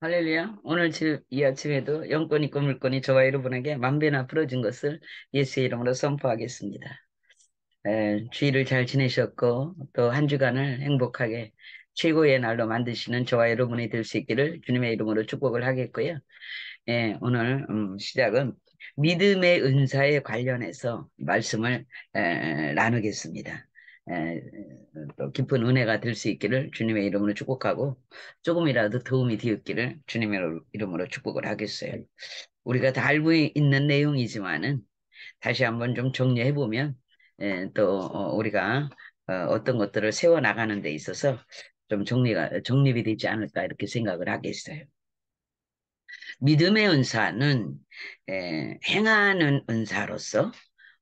할렐루야. 오늘 이 아침에도 영권 있고 물권이 저와 여러분에게 만배나 풀어진 것을 예수의 이름으로 선포하겠습니다. 에, 주일을 잘 지내셨고 또 한 주간을 행복하게 최고의 날로 만드시는 저와 여러분이 될 수 있기를 주님의 이름으로 축복을 하겠고요. 예, 오늘 음, 시작은 믿음의 은사에 관련해서 말씀을 에, 나누겠습니다. 또 깊은 은혜가 될 수 있기를 주님의 이름으로 축복하고 조금이라도 도움이 되었기를 주님의 이름으로 축복을 하겠어요. 네. 우리가 다 알고 있는 내용이지만은 다시 한번 좀 정리해 보면 또 어, 우리가 어, 어떤 것들을 세워 나가는 데 있어서 좀 정리가 정립이 되지 않을까 이렇게 생각을 하겠어요. 믿음의 은사는 행하는 은사로서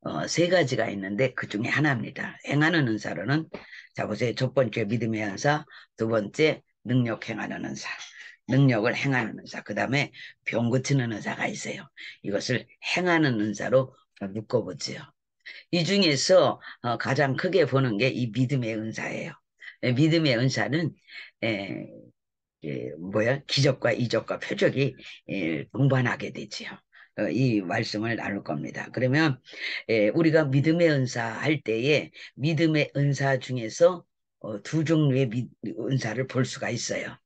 어, 세 가지가 있는데 그 중에 하나입니다. 행하는 은사로는 자 보세요. 첫 번째 믿음의 은사, 두 번째 능력 행하는 은사, 능력을 행하는 은사, 그 다음에 병 고치는 은사가 있어요. 이것을 행하는 은사로 묶어보지요. 이 중에서 어, 가장 크게 보는 게 이 믿음의 은사예요. 예, 믿음의 은사는 에, 예, 에, 예, 뭐야 기적과 이적과 표적이 에, 동반하게 되지요. 어, 이 말씀을 나눌 겁니다. 그러면 예, 우리가 믿음의 은사 할 때에 믿음의 은사 중에서 어, 두 종류의 은사를 볼 수가 있어요.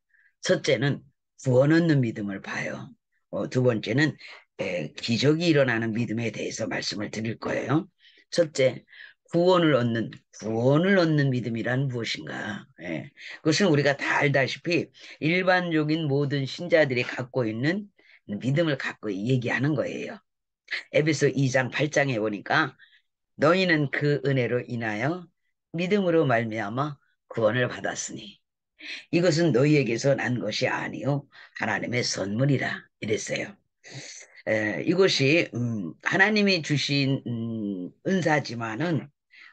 첫째는 구원 얻는 믿음을 봐요. 어, 두 번째는 예, 기적이 일어나는 믿음에 대해서 말씀을 드릴 거예요. 첫째, 구원을 얻는 구원을 얻는 믿음이란 무엇인가? 예. 그것은 우리가 다 알다시피 일반적인 모든 신자들이 갖고 있는 믿음을 갖고 얘기하는 거예요. 에베소 2장 8장에 보니까 너희는 그 은혜로 인하여 믿음으로 말미암아 구원을 받았으니 이것은 너희에게서 난 것이 아니요 하나님의 선물이라 이랬어요. 에, 이것이 음, 하나님이 주신 음, 은사지만은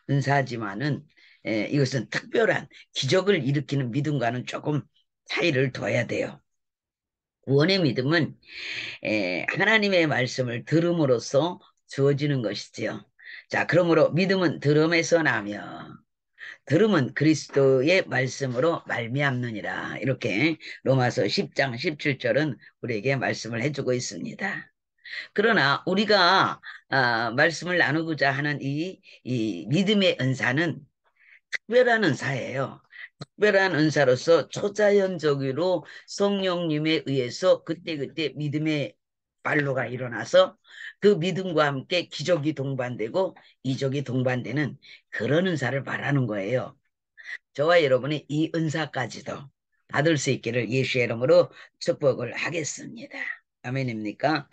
은사지만은 에, 이것은 특별한 기적을 일으키는 믿음과는 조금 차이를 둬야 돼요. 원의 믿음은 하나님의 말씀을 들음으로써 주어지는 것이지요. 자, 그러므로 믿음은 들음에서 나며 들음은 그리스도의 말씀으로 말미암느니라. 이렇게 로마서 10장 17절은 우리에게 말씀을 해주고 있습니다. 그러나 우리가 아, 말씀을 나누고자 하는 이, 이 믿음의 은사는 특별한 은사예요. 특별한 은사로서 초자연적으로 성령님에 의해서 그때그때 믿음의 발로가 일어나서 그 믿음과 함께 기적이 동반되고 이적이 동반되는 그런 은사를 말하는 거예요. 저와 여러분이 이 은사까지도 받을 수 있기를 예수의 이름으로 축복을 하겠습니다. 아멘입니까?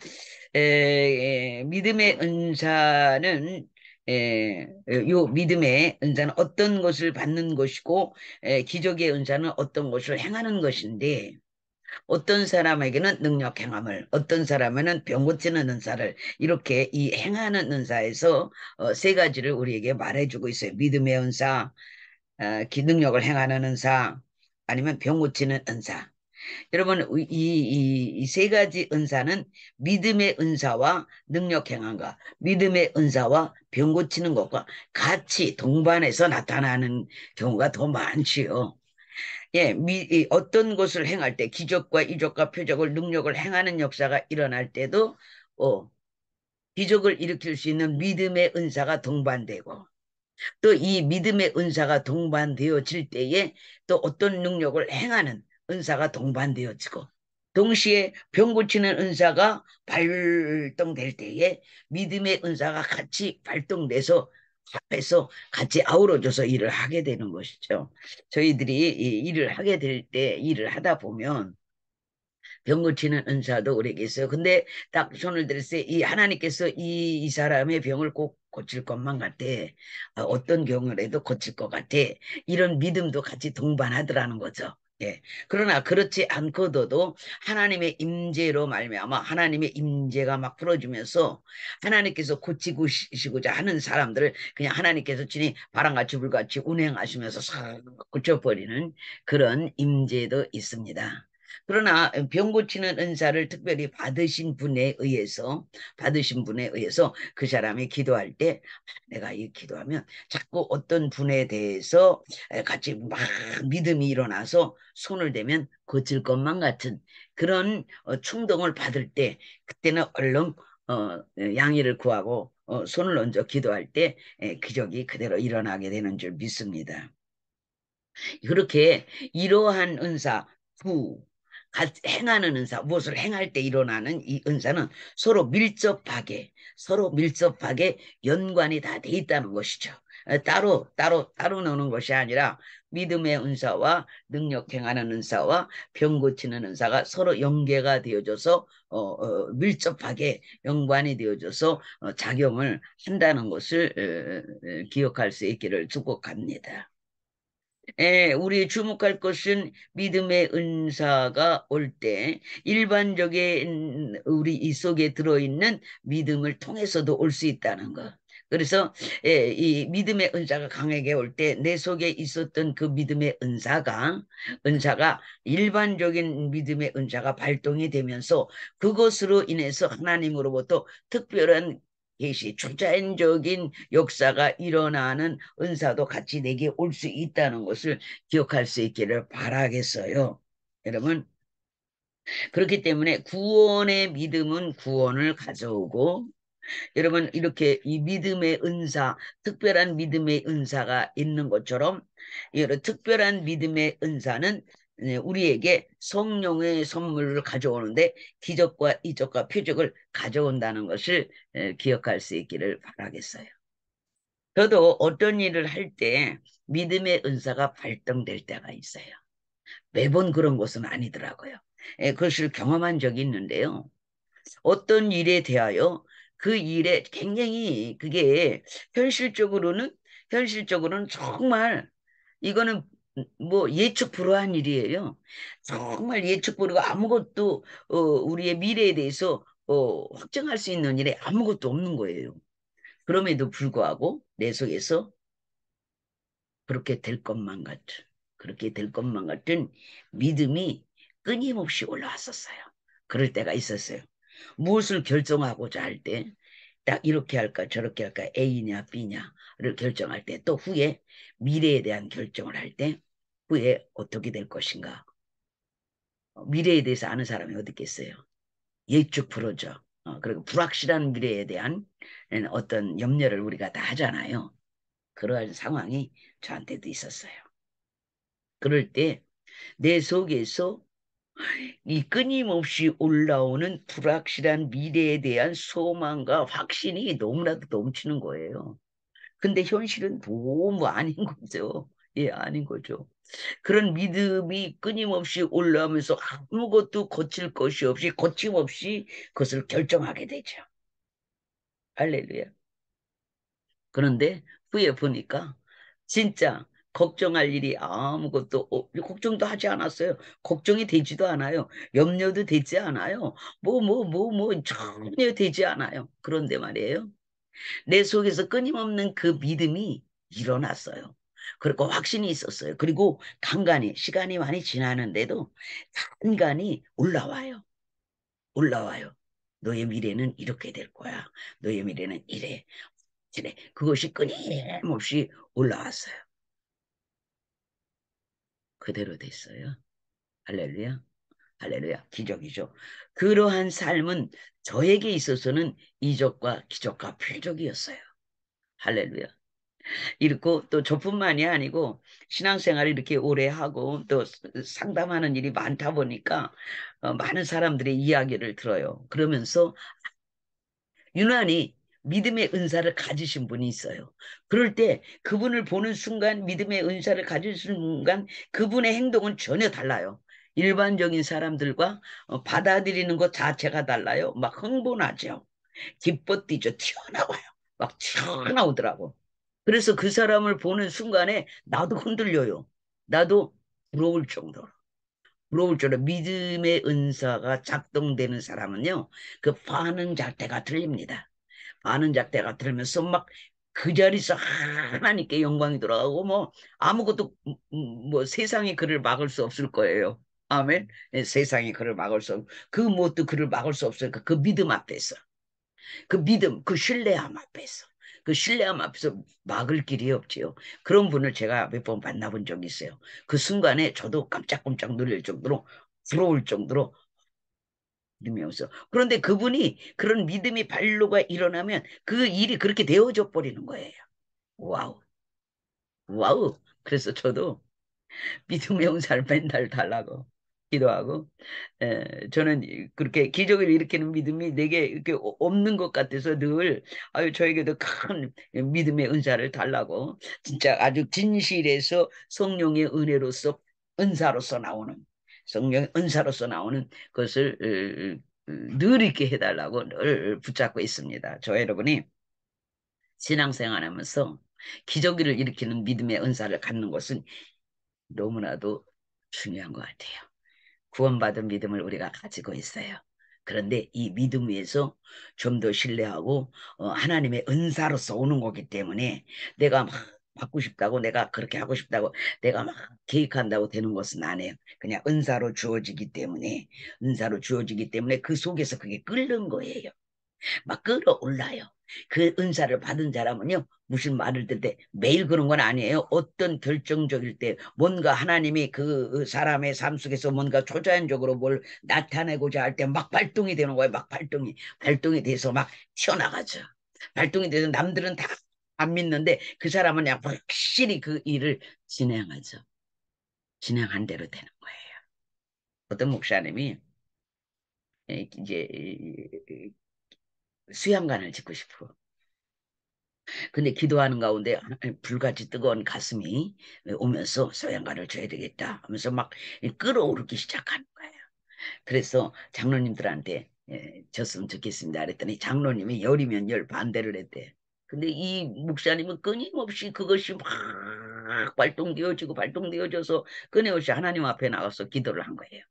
에, 에, 믿음의 은사는 예, 예, 요 믿음의 은사는 어떤 것을 받는 것이고 예, 기적의 은사는 어떤 것을 행하는 것인데 어떤 사람에게는 능력 행함을 어떤 사람에는 게병 고치는 은사를 이렇게 이 행하는 은사에서 어, 세 가지를 우리에게 말해주고 있어요. 믿음의 은사, 어, 기능력을 행하는 은사 아니면 병 고치는 은사 여러분 이 세 가지 은사는 믿음의 은사와 능력 행함과 믿음의 은사와 병 고치는 것과 같이 동반해서 나타나는 경우가 더 많지요. 예, 미, 어떤 것을 행할 때 기적과 이적과 표적을 능력을 행하는 역사가 일어날 때도 어, 기적을 일으킬 수 있는 믿음의 은사가 동반되고 또 이 믿음의 은사가 동반되어질 때에 또 어떤 능력을 행하는 은사가 동반되어지고 동시에 병 고치는 은사가 발동될 때에 믿음의 은사가 같이 발동돼서 앞에서 같이 아우러져서 일을 하게 되는 것이죠. 저희들이 일을 하게 될 때 일을 하다 보면 병 고치는 은사도 우리에게 있어요. 근데 딱 손을 들을 때 이 하나님께서 이, 이 사람의 병을 꼭 고칠 것만 같아. 아, 어떤 경우에도 고칠 것 같아. 이런 믿음도 같이 동반하더라는 거죠. 예. 그러나 그렇지 않고도 도 하나님의 임재로 말미암아 하나님의 임재가 막 풀어주면서 하나님께서 고치고시고자 하는 사람들을 그냥 하나님께서 주님 바람같이 불같이 운행하시면서 싹 고쳐버리는 그런 임재도 있습니다. 그러나 병 고치는 은사를 특별히 받으신 분에 의해서 받으신 분에 의해서 그 사람이 기도할 때 아, 내가 이 기도하면 자꾸 어떤 분에 대해서 같이 막 믿음이 일어나서 손을 대면 고칠 것만 같은 그런 어, 충동을 받을 때 그때는 얼른 어, 양의를 구하고 어, 손을 얹어 기도할 때 에, 기적이 그대로 일어나게 되는 줄 믿습니다. 그렇게 이러한 은사 구 행하는 은사, 무엇을 행할 때 일어나는 이 은사는 서로 밀접하게, 서로 밀접하게 연관이 다 돼 있다는 것이죠. 따로 따로 따로 노는 것이 아니라 믿음의 은사와 능력 행하는 은사와 병 고치는 은사가 서로 연계가 되어져서 어, 어, 밀접하게 연관이 되어져서 어, 작용을 한다는 것을 에, 에, 기억할 수 있기를 축복합니다. 에, 예, 우리 주목할 것은 믿음의 은사가 올 때 일반적인 우리 이 속에 들어있는 믿음을 통해서도 올 수 있다는 것. 그래서 예, 이 믿음의 은사가 강하게 올 때 내 속에 있었던 그 믿음의 은사가 은사가 일반적인 믿음의 은사가 발동이 되면서 그것으로 인해서 하나님으로부터 특별한 계시 초자연적인 역사가 일어나는 은사도 같이 내게 올 수 있다는 것을 기억할 수 있기를 바라겠어요. 여러분 그렇기 때문에 구원의 믿음은 구원을 가져오고 여러분 이렇게 이 믿음의 은사 특별한 믿음의 은사가 있는 것처럼 이런 특별한 믿음의 은사는 네, 우리에게 성령의 선물을 가져오는데 기적과 이적과 표적을 가져온다는 것을 기억할 수 있기를 바라겠어요. 저도 어떤 일을 할 때 믿음의 은사가 발동될 때가 있어요. 매번 그런 것은 아니더라고요. 그것을 경험한 적이 있는데요. 어떤 일에 대하여 그 일에 굉장히 그게 현실적으로는 현실적으로는 정말 이거는 뭐 예측 불허한 일이에요. 아. 정말 예측 불허가 아무것도 어, 우리의 미래에 대해서 어, 확정할 수 있는 일에 아무것도 없는 거예요. 그럼에도 불구하고 내 속에서 그렇게 될 것만 같은 그렇게 될 것만 같은 믿음이 끊임없이 올라왔었어요. 그럴 때가 있었어요. 무엇을 결정하고자 할 때 딱 이렇게 할까 저렇게 할까 A냐 B냐 를 결정할 때 또 후에 미래에 대한 결정을 할 때 후에 어떻게 될 것인가 어, 미래에 대해서 아는 사람이 어디 있겠어요 예측 불허죠 어, 그리고 불확실한 미래에 대한 예, 어떤 염려를 우리가 다 하잖아요 그러한 상황이 저한테도 있었어요 그럴 때 내 속에서 이 끊임없이 올라오는 불확실한 미래에 대한 소망과 확신이 너무나도 넘치는 거예요. 근데 현실은 너무 아닌 거죠. 예, 아닌 거죠. 그런 믿음이 끊임없이 올라오면서 아무것도 거칠 것이 없이 거침없이 그것을 결정하게 되죠. 할렐루야. 그런데 후에 보니까 진짜 걱정할 일이 아무것도 없, 걱정도 하지 않았어요. 걱정이 되지도 않아요. 염려도 되지 않아요. 뭐 뭐 뭐뭐 뭐, 뭐, 뭐 전혀 되지 않아요. 그런데 말이에요. 내 속에서 끊임없는 그 믿음이 일어났어요. 그리고 확신이 있었어요. 그리고 간간히 시간이 많이 지나는데도 간간히 올라와요. 올라와요. 너의 미래는 이렇게 될 거야. 너의 미래는 이래. 이래. 그것이 끊임없이 올라왔어요. 그대로 됐어요. 할렐루야. 할렐루야. 기적이죠. 그러한 삶은 저에게 있어서는 이적과 기적과 표적이었어요. 할렐루야. 이렇고 또 저뿐만이 아니고 신앙생활을 이렇게 오래 하고 또 상담하는 일이 많다 보니까 어, 많은 사람들의 이야기를 들어요. 그러면서 유난히 믿음의 은사를 가지신 분이 있어요. 그럴 때 그분을 보는 순간 믿음의 은사를 가지신 순간 그분의 행동은 전혀 달라요. 일반적인 사람들과 어, 받아들이는 것 자체가 달라요. 막 흥분하죠. 기뻐 뛰죠. 튀어나와요. 막 튀어나오더라고. 그래서 그 사람을 보는 순간에 나도 흔들려요. 나도 부러울 정도로. 부러울 정도로 믿음의 은사가 작동되는 사람은요. 그 반응 잣대가 틀립니다 반응 잣대가 틀리면서막 그 자리에서 하나님께 영광이 돌아가고 뭐 아무것도 음, 음, 뭐 세상이 그를 막을 수 없을 거예요. 아멘. 예, 세상이 그를 막을 수 없고 그 무엇도 그를 막을 수 없으니까 그 믿음 앞에서 그 믿음, 그 신뢰함 앞에서 그 신뢰함 앞에서 막을 길이 없지요. 그런 분을 제가 몇 번 만나본 적이 있어요. 그 순간에 저도 깜짝깜짝 놀랄 정도로 부러울 정도로 믿으면서 그런데 그분이 그런 믿음이 발로가 일어나면 그 일이 그렇게 되어져 버리는 거예요. 와우. 와우. 그래서 저도 믿음의 운사를 맨날 달라고 기도하고 에, 저는 그렇게 기적을 일으키는 믿음이 내게 이렇게 없는 것 같아서 늘 아유 저에게도 큰 믿음의 은사를 달라고 진짜 아주 진실해서 성령의 은혜로서 은사로서 나오는 성령 은사로서 나오는 것을 늘 이렇게 해달라고 늘 붙잡고 있습니다. 저 여러분이 신앙생활하면서 기저귀를 일으키는 믿음의 은사를 갖는 것은 너무나도 중요한 것 같아요. 구원받은 믿음을 우리가 가지고 있어요. 그런데 이 믿음 위에서 좀 더 신뢰하고 어, 하나님의 은사로서 오는 거기 때문에 내가 막 받고 싶다고 내가 그렇게 하고 싶다고 내가 막 계획한다고 되는 것은 아니에요. 그냥 은사로 주어지기 때문에 은사로 주어지기 때문에 그 속에서 그게 끓는 거예요. 막 끌어올라요. 그 은사를 받은 사람은요 무슨 말을 들 때 매일 그런 건 아니에요 어떤 결정적일 때 뭔가 하나님이 그 사람의 삶 속에서 뭔가 초자연적으로 뭘 나타내고자 할 때 막 발동이 되는 거예요 막 발동이 발동이 돼서 막 튀어나가죠 발동이 돼서 남들은 다 안 믿는데 그 사람은 약 확실히 그 일을 진행하죠 진행한 대로 되는 거예요 어떤 목사님이 이제 수양관을 짓고 싶어. 근데 기도하는 가운데 불같이 뜨거운 가슴이 오면서 수양관을 줘야 되겠다 하면서 막 끌어오르기 시작하는 거예요. 그래서 장로님들한테 예, 졌으면 좋겠습니다. 그랬더니 장로님이 열이면 열 반대를 했대. 근데 이 목사님은 끊임없이 그것이 막 발동되어지고 발동되어져서 끊임없이 하나님 앞에 나가서 기도를 한 거예요.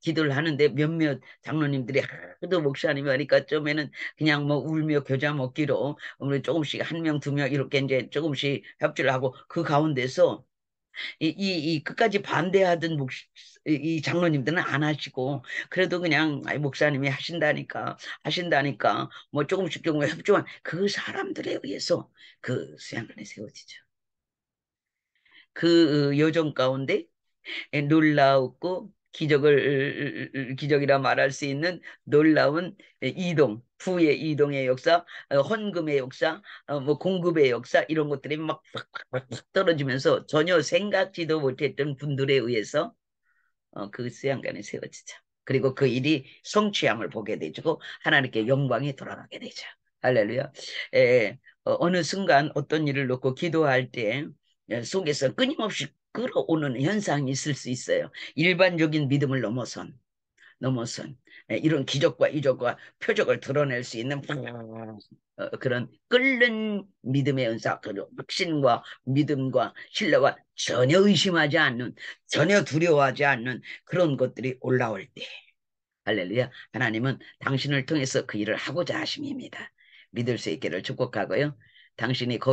기도를 하는데 몇몇 장로님들이 하도 목사님이 하니까 처음에는 그냥 뭐 울며 겨자 먹기로 우리 조금씩 한 명 두 명 이렇게 이제 조금씩 협조를 하고 그 가운데서 이, 이, 이 끝까지 반대하던 목, 이 장로님들은 안 하시고 그래도 그냥 아이 목사님이 하신다니까 하신다니까 뭐 조금씩 조금 협조한 그 사람들에 의해서 그 수양관이 세워지죠. 그 어, 여정 가운데 예, 놀라웠고 기적을 기적이라 말할 수 있는 놀라운 이동 부의 이동의 역사, 헌금의 역사, 뭐 공급의 역사 이런 것들이 막 떨어지면서 전혀 생각지도 못했던 분들에 의해서 어, 그수양간이 세워지죠. 그리고 그 일이 성취함을 보게 되고 하나님께 영광이 돌아가게 되죠. 할렐루야. 에, 예, 어, 어느 순간 어떤 일을 놓고 기도할 때 예, 속에서 끊임없이 끌어오는 현상이 있을 수 있어요. 일반적인 믿음을 넘어선 넘어선 예, 이런 기적과 이적과 표적을 드러낼 수 있는 어, 그런 끓는 믿음의 은사 그리고 확신과 믿음과 신뢰와 전혀 의심하지 않는 전혀 두려워하지 않는 그런 것들이 올라올 때 할렐루야 하나님은 당신을 통해서 그 일을 하고자 하심입니다 믿을 수 있기를 축복하고요 당신이 거